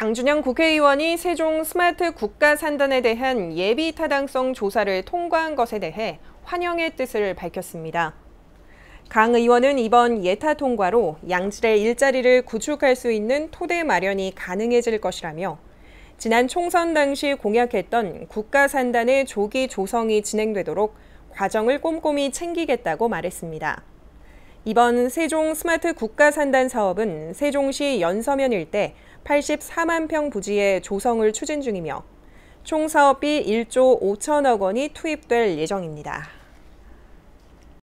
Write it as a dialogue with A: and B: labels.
A: 강준영 국회의원이 세종 스마트 국가 산단에 대한 예비 타당성 조사를 통과한 것에 대해 환영의 뜻을 밝혔습니다. 강 의원은 이번 예타 통과로 양질의 일자리를 구축할 수 있는 토대 마련이 가능해질 것이라며 지난 총선 당시 공약했던 국가 산단의 조기 조성이 진행되도록 과정을 꼼꼼히 챙기겠다고 말했습니다. 이번 세종 스마트 국가 산단 사업은 세종시 연서면 일대 84만 평 부지의 조성을 추진 중이며 총 사업비 1조 5천억 원이 투입될 예정입니다.